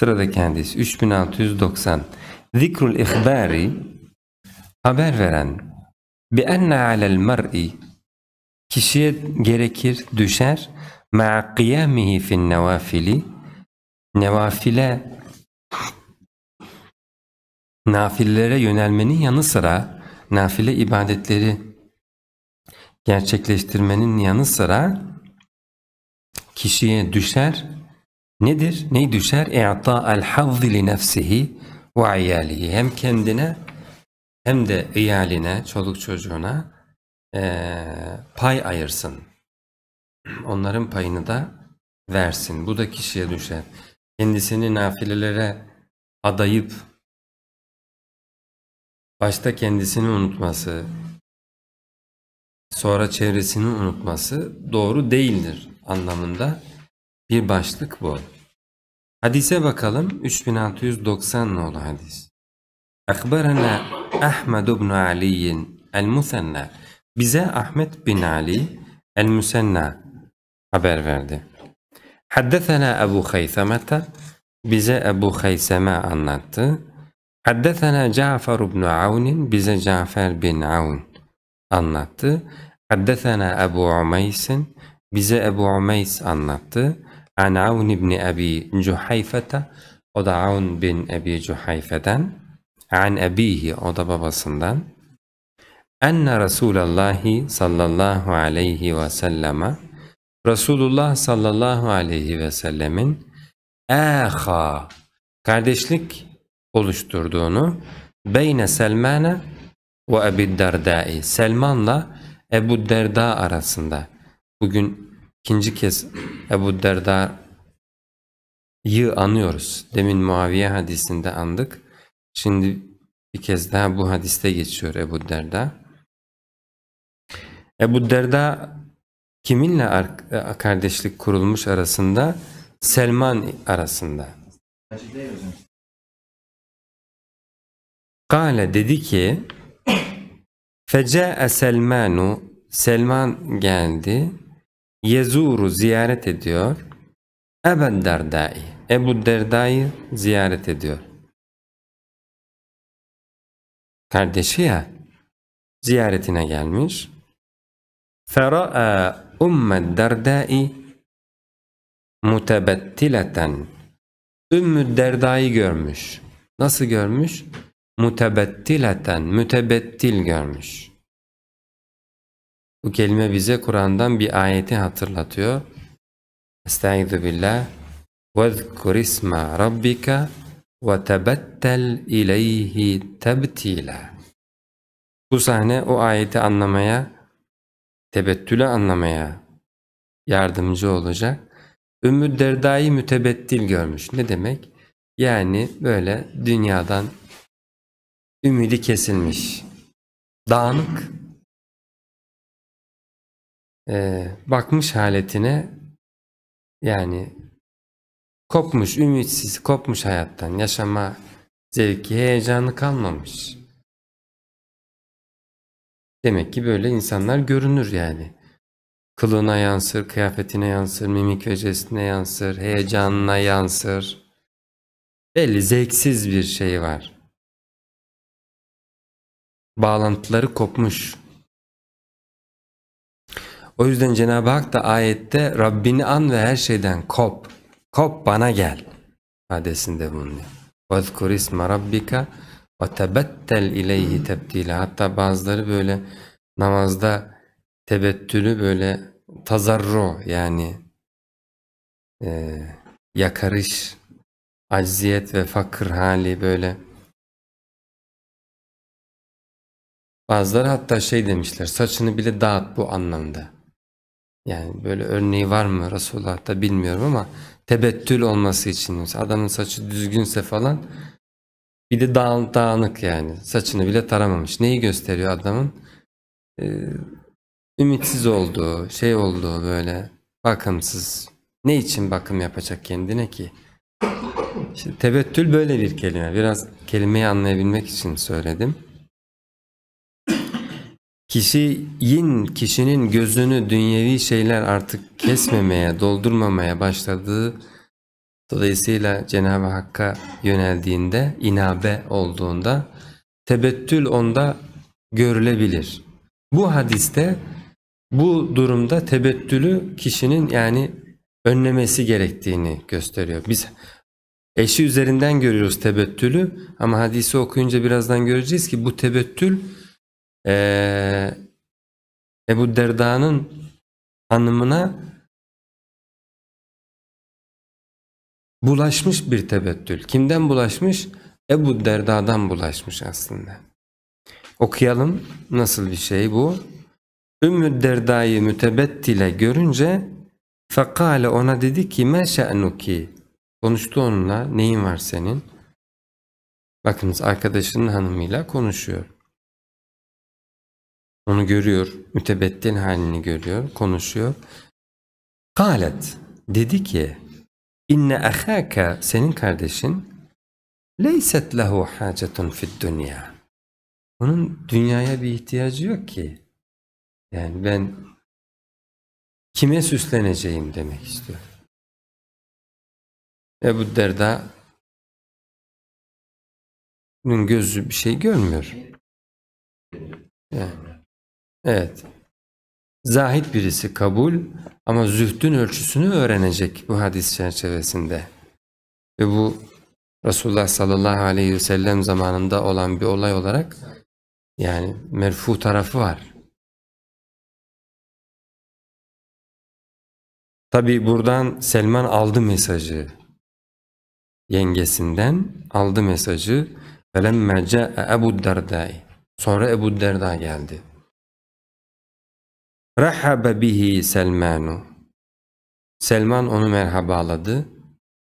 Sıradaki hadis 3690. Zikrul ihbari haber veren bi enne alel mar'i kişiye gerekir düşer ma'a kıyamihi fin nevafili nevafile nafillere yönelmenin yanı sıra nafile ibadetleri gerçekleştirmenin yanı sıra kişiye düşer Nedir? Ney düşer? İ'ta el hazzi li nefsihi ve iyalihi. Hem kendine hem de iyaline, çoluk çocuğuna e, pay ayırsın. Onların payını da versin. Bu da kişiye düşer. Kendisini nafilelere adayıp başta kendisini unutması, sonra çevresini unutması doğru değildir anlamında bir başlık bu. Hadise bakalım 3690 nolu hadis. Akbarana Ahmed ibn Ali el-Musanna. Bize Ahmet bin Ali el-Musanna haber verdi. Haddethena Abu Khaysamata bize Abu Khayseme anlattı. Haddethena Cafer ibn Avn bize Cafer bin Avn anlattı. Haddethena Abu Umeys'in bize Abu Umeys anlattı an Avn ibn Abi Cuhayfete o da Avn bin Abi Cuhayfe'den an abihi o da babasından enne Resulallah sallallahu aleyhi ve selleme Resulullah sallallahu aleyhi ve sellemin aha kardeşlik oluşturduğunu beyne Selmane ve Ebu Derdai Selman'la Ebu Derda arasında bugün ikinci kez Ebu Derda'yı anıyoruz. Demin Muaviye hadisinde andık. Şimdi bir kez daha bu hadiste geçiyor Ebu Derda. Ebu Derda kiminle e, kardeşlik kurulmuş arasında? Selman arasında. Kale dedi ki Fece'e Selmanu Selman geldi Yezuru ziyaret ediyor. Eben Derdai. Ebu Derda'yı ziyaret ediyor. Kardeşi ya ziyaretine gelmiş. Fera'a Umme Derdai mutebettileten. Ümmü Derda'yı görmüş. Nasıl görmüş? Mutebettileten, mütebettil görmüş. Bu kelime bize Kur'an'dan bir ayeti hatırlatıyor. Estaizu billah. وَذْكُرْ اسْمَ رَبِّكَ وَتَبَتَّلْ اِلَيْهِ تَبْتِيلًا Bu sahne o ayeti anlamaya, tebettülü anlamaya yardımcı olacak. Ümmü Derda'yı mütebettil görmüş. Ne demek? Yani böyle dünyadan ümidi kesilmiş, dağınık e, bakmış haletine yani kopmuş, ümitsiz, kopmuş hayattan. Yaşama zevki, heyecanı kalmamış. Demek ki böyle insanlar görünür yani. Kılığına yansır, kıyafetine yansır, mimik ve yansır, heyecanına yansır. Belli zevksiz bir şey var. Bağlantıları kopmuş. O yüzden Cenab-ı Hak da ayette Rabbini an ve her şeyden kop. Kop bana gel. Hadesinde bunu diyor. وَذْكُرْ اِسْمَ رَبِّكَ وَتَبَتَّلْ اِلَيْهِ تَبْتِيلًا Hatta bazıları böyle namazda tebettülü böyle tazarro yani e, yakarış, acziyet ve fakir hali böyle. Bazıları hatta şey demişler saçını bile dağıt bu anlamda. Yani böyle örneği var mı Resulullah'ta bilmiyorum ama tebettül olması için. Adamın saçı düzgünse falan bir de dağınık yani. Saçını bile taramamış. Neyi gösteriyor adamın? Ee, ümitsiz olduğu, şey olduğu böyle bakımsız. Ne için bakım yapacak kendine ki? İşte tebettül böyle bir kelime. Biraz kelimeyi anlayabilmek için söyledim. Kişi yin kişinin gözünü dünyevi şeyler artık kesmemeye, doldurmamaya başladığı dolayısıyla Cenab-ı Hakk'a yöneldiğinde, inabe olduğunda tebettül onda görülebilir. Bu hadiste bu durumda tebettülü kişinin yani önlemesi gerektiğini gösteriyor. Biz eşi üzerinden görüyoruz tebettülü ama hadisi okuyunca birazdan göreceğiz ki bu tebettül e, Ebu Derda'nın hanımına bulaşmış bir tebettül. Kimden bulaşmış? Ebu Derda'dan bulaşmış aslında. Okuyalım nasıl bir şey bu? Ümmü Derda'yı mütebettile görünce fekale ona dedi ki me şe'nuki konuştu onunla neyin var senin? Bakınız arkadaşının hanımıyla konuşuyor. Onu görüyor. Mütebettin halini görüyor. Konuşuyor. Kalet dedi ki inne ehâke senin kardeşin leyset lehu hacetun fid dünya. Onun dünyaya bir ihtiyacı yok ki. Yani ben kime süsleneceğim demek istiyor. Ebu Derda bunun gözü bir şey görmüyor. Yani Evet. Zahit birisi kabul ama zühdün ölçüsünü öğrenecek bu hadis çerçevesinde. Ve bu Resulullah sallallahu aleyhi ve sellem zamanında olan bir olay olarak yani merfu tarafı var. Tabi buradan Selman aldı mesajı. Yengesinden aldı mesajı. ve فَلَمَّا جَاءَ اَبُ الدَّرْدَاءِ Sonra Ebu Derda geldi. Rahhabe bihi Selmanu. Selman onu merhabaladı.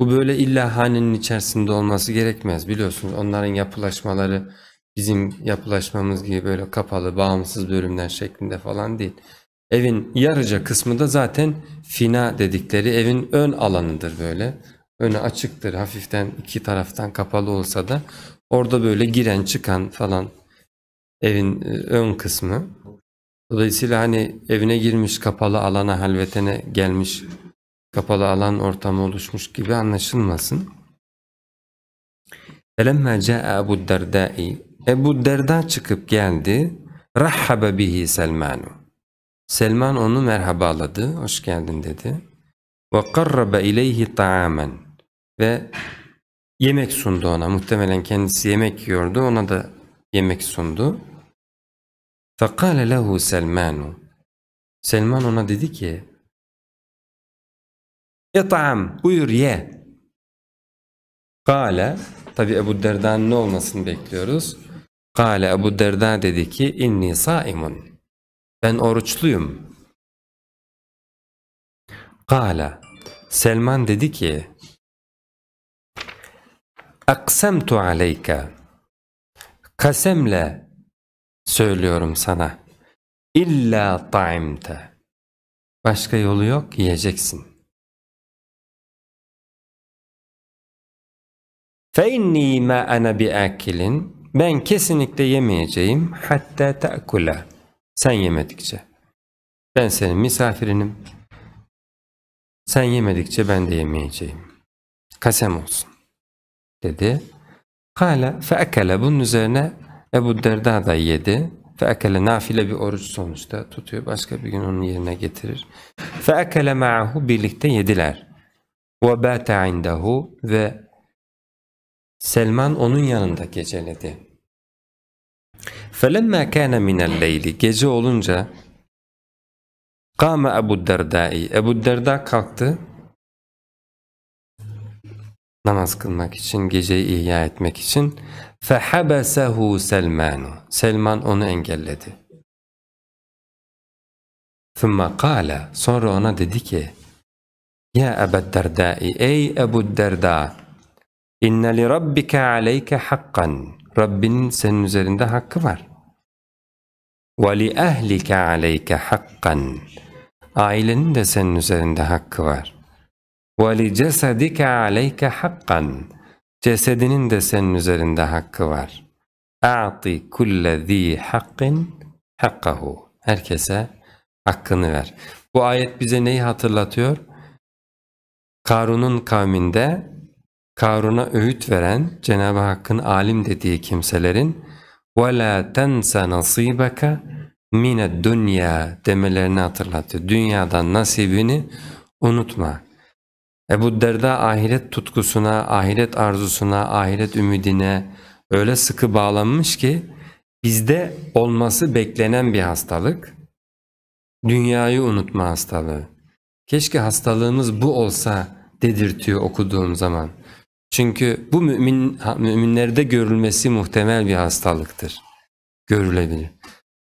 Bu böyle illa hanenin içerisinde olması gerekmez biliyorsunuz. Onların yapılaşmaları bizim yapılaşmamız gibi böyle kapalı, bağımsız bölümler şeklinde falan değil. Evin yarıca kısmı da zaten fina dedikleri evin ön alanıdır böyle. Öne açıktır hafiften iki taraftan kapalı olsa da orada böyle giren çıkan falan evin e, ön kısmı. Dolayısıyla hani evine girmiş kapalı alana halvetene gelmiş kapalı alan ortamı oluşmuş gibi anlaşılmasın. Felemme ca'e Ebu Derdai Ebu Derda çıkıp geldi. Rahhabe bihi Selmanu. Selman onu merhabaladı. Hoş geldin dedi. Ve karrabe ileyhi ta'amen. Ve yemek sundu ona. Muhtemelen kendisi yemek yiyordu. Ona da yemek sundu. فَقَالَ لَهُ سَلْمَانُ Selman ona dedi ki İt'am buyur ye. Kale tabi Ebu Derda'nın ne olmasını bekliyoruz. Kale Ebu Derda dedi ki inni saimun. Ben oruçluyum. Kale Selman dedi ki Aksemtu aleyke Kasemle söylüyorum sana. İlla taimte. Başka yolu yok, yiyeceksin. فَاِنِّي مَا اَنَا بِاَكِلٍ Ben kesinlikle yemeyeceğim hatta ta'kula. Sen yemedikçe. Ben senin misafirinim. Sen yemedikçe ben de yemeyeceğim. Kasem olsun. Dedi. Kala fe'ekele. Bunun üzerine Ebu Derda da yedi. Feekele nafile bir oruç sonuçta tutuyor. Başka bir gün onun yerine getirir. Feekele ma'ahu birlikte yediler. Ve bâte indahu ve Selman onun yanında geceledi. فَلَمَّا كَانَ مِنَ اللَّيْلِ Gece olunca قَامَ أَبُ الدَّرْدَاءِ Ebu Derda kalktı. Namaz kılmak için, geceyi ihya etmek için. فَحَبَسَهُ سَلْمَانُ Selman onu engelledi. ثُمَّ قَالَ Sonra ona dedi ki Ya Ebu Derda, ey Ebu Derda İnne li rabbike aleyke hakkan Rabbinin senin üzerinde hakkı var. Ve ahlike aleyke hakkan. Ailenin de senin üzerinde hakkı var. Ve li cesedike aleyke hakkan. Cesedinin de senin üzerinde hakkı var. A'ti kulle zî hakkin hakkahu. Herkese hakkını ver. Bu ayet bize neyi hatırlatıyor? Karun'un kavminde Karun'a öğüt veren Cenab-ı Hakk'ın alim dediği kimselerin وَلَا تَنْسَ نَصِيبَكَ مِنَ الدُّنْيَا demelerini hatırlatıyor. Dünyadan nasibini unutma. Ebu Derda ahiret tutkusuna, ahiret arzusuna, ahiret ümidine öyle sıkı bağlanmış ki bizde olması beklenen bir hastalık. Dünyayı unutma hastalığı. Keşke hastalığımız bu olsa dedirtiyor okuduğum zaman. Çünkü bu mümin müminlerde görülmesi muhtemel bir hastalıktır. Görülebilir.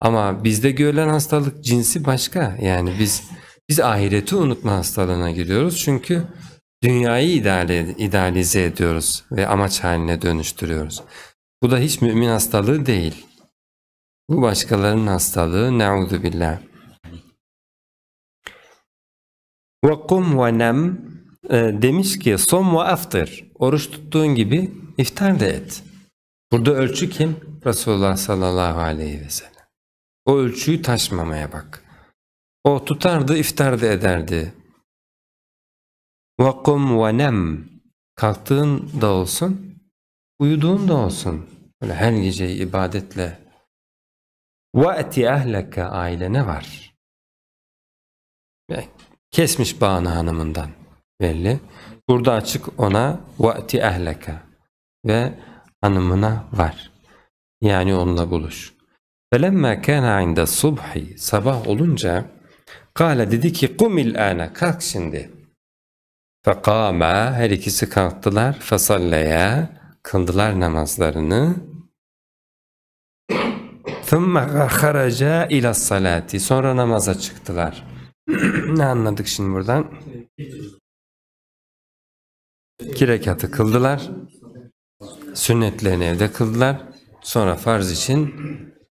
Ama bizde görülen hastalık cinsi başka. Yani biz biz ahireti unutma hastalığına giriyoruz. Çünkü Dünyayı ideale, idealize ediyoruz ve amaç haline dönüştürüyoruz. Bu da hiç mümin hastalığı değil. Bu başkalarının hastalığı ne'udhu billah. Ve kum ve nem e, demiş ki som ve aftir. Oruç tuttuğun gibi iftar da et. Burada ölçü kim? Resulullah sallallahu aleyhi ve sellem. O ölçüyü taşmamaya bak. O tutardı, iftar da ederdi. Vakum ve nem. Kalktığın da olsun, uyuduğun da olsun. Böyle her gece ibadetle. Ve eti ahleke ailene var. Kesmiş bağını hanımından belli. Burada açık ona vati ahleka ve hanımına var. Yani onunla buluş. Felemma kana inda subhi sabah olunca kâle dedi ki kumil ana kalk şimdi. Fekâme her ikisi kalktılar. Fesalleye kıldılar namazlarını. Thumma haraca ila salati. Sonra namaza çıktılar. ne anladık şimdi buradan? İki rekatı kıldılar. Sünnetlerini evde kıldılar. Sonra farz için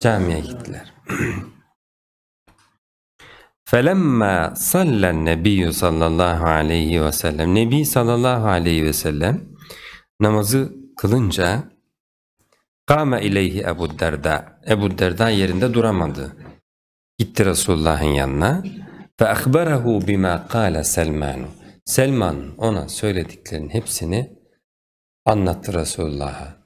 camiye gittiler. فَلَمَّا صَلَّ النَّبِيُّ sallallahu aleyhi ve sellem Nebi sallallahu aleyhi ve sellem namazı kılınca kâme ileyhi Ebu Derda Ebu Derda yerinde duramadı. Gitti Resulullah'ın yanına ve ahbarahu bima kâle Selmanu Selman ona söylediklerinin hepsini anlattı Resulullah'a.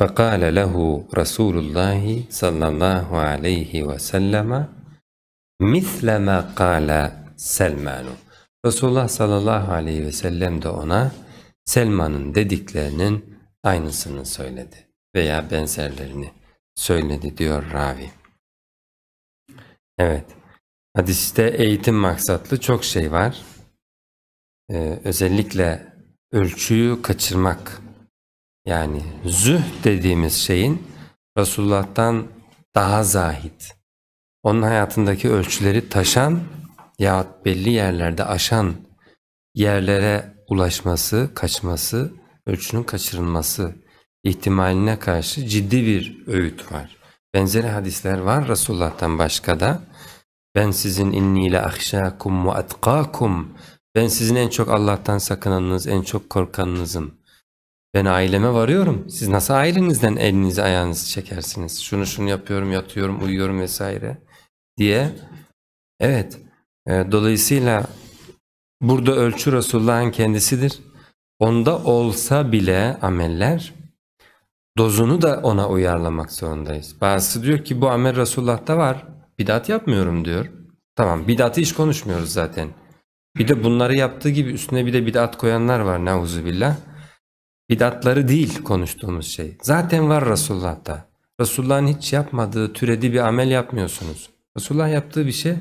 فقال له رسول الله صلى الله عليه وسلم مثل ما قال سلمان Resulullah sallallahu aleyhi ve sellem de ona Selman'ın dediklerinin aynısını söyledi veya benzerlerini söyledi diyor ravi. Evet, hadiste eğitim maksatlı çok şey var. Ee, özellikle ölçüyü kaçırmak yani züh dediğimiz şeyin Resulullah'tan daha zahit, onun hayatındaki ölçüleri taşan yahut belli yerlerde aşan yerlere ulaşması, kaçması, ölçünün kaçırılması ihtimaline karşı ciddi bir öğüt var. Benzeri hadisler var Resulullah'tan başka da. Ben sizin inni ile ahşakum ve etkakum. Ben sizin en çok Allah'tan sakınanınız, en çok korkanınızım. Ben aileme varıyorum. Siz nasıl ailenizden elinizi ayağınızı çekersiniz? Şunu şunu yapıyorum, yatıyorum, uyuyorum vesaire diye. Evet. E, dolayısıyla burada ölçü Resulullah'ın kendisidir. Onda olsa bile ameller dozunu da ona uyarlamak zorundayız. Bazısı diyor ki bu amel Resulullah'ta var. Bidat yapmıyorum diyor. Tamam bidatı hiç konuşmuyoruz zaten. Bir de bunları yaptığı gibi üstüne bir de bidat koyanlar var neuzubillah. billah. Bidatları değil konuştuğumuz şey. Zaten var Resulullah'ta. Resulullah'ın hiç yapmadığı türedi bir amel yapmıyorsunuz. Resulullah yaptığı bir şey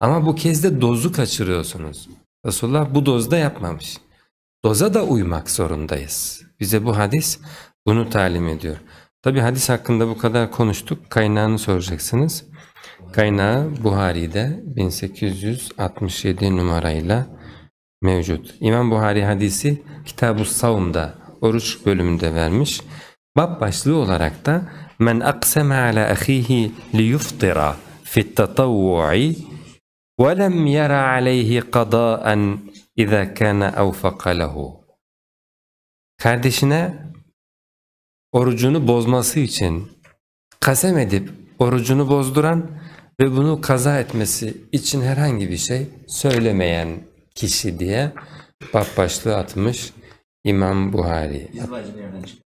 ama bu kez de dozu kaçırıyorsunuz. Resulullah bu dozda yapmamış. Doza da uymak zorundayız. Bize bu hadis bunu talim ediyor. Tabi hadis hakkında bu kadar konuştuk. Kaynağını soracaksınız. Kaynağı Buhari'de 1867 numarayla mevcut. İmam Buhari hadisi Kitab-ı Savm'da oruç bölümünde vermiş. Bab başlığı olarak da men akseme ala ahihi li yuftira fi fit tatavvu'i ve lem yara aleyhi qada'an iza kana avfaka lehu. Kardeşine orucunu bozması için kasem edip orucunu bozduran ve bunu kaza etmesi için herhangi bir şey söylemeyen kişi diye bab başlığı atmış. imom buxariy